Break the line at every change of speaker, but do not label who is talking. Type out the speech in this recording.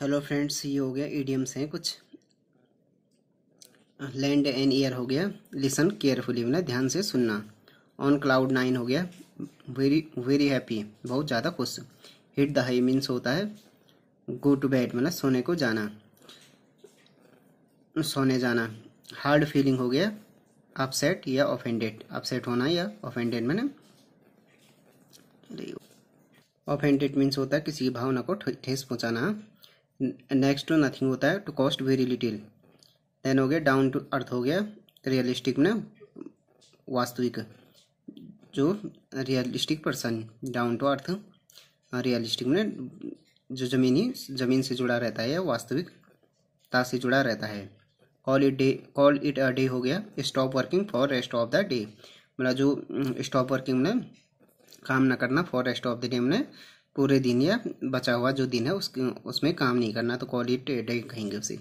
hello friends ये हो गया ईडियम्स हैं कुछ लैंड एंड ईयर हो गया लिसन केयरफुली मतलब ध्यान से सुनना ऑन क्लाउड नाइन हो गया वेरी वेरी हैप्पी बहुत ज़्यादा खुश हिट द हाई मीन्स होता है गो टू बेड मतलब सोने को जाना सोने जाना हार्ड फीलिंग हो गया अपसेट या ऑफेंडेड अपसेट होना या ऑफेंडेड मैंने ऑफेंडेड मीन्स होता है किसी की भावना को ठेस पहुँचाना नेक्स्ट टू नथिंग होता है to cost very little then हो गया डाउन टू अर्थ हो गया रियलिस्टिक में वास्तविक जो realistic person down to earth realistic में जो जमीनी जमीन से जुड़ा रहता है या वास्तविकता से जुड़ा रहता है call it day call it a day हो गया stop working for rest of the day मतलब जो स्टॉप वर्किंग में काम ना करना for rest of the day में पूरे दिन या बचा हुआ जो दिन है उसके उसमें काम नहीं करना तो क्वालिटी डे कहेंगे उसे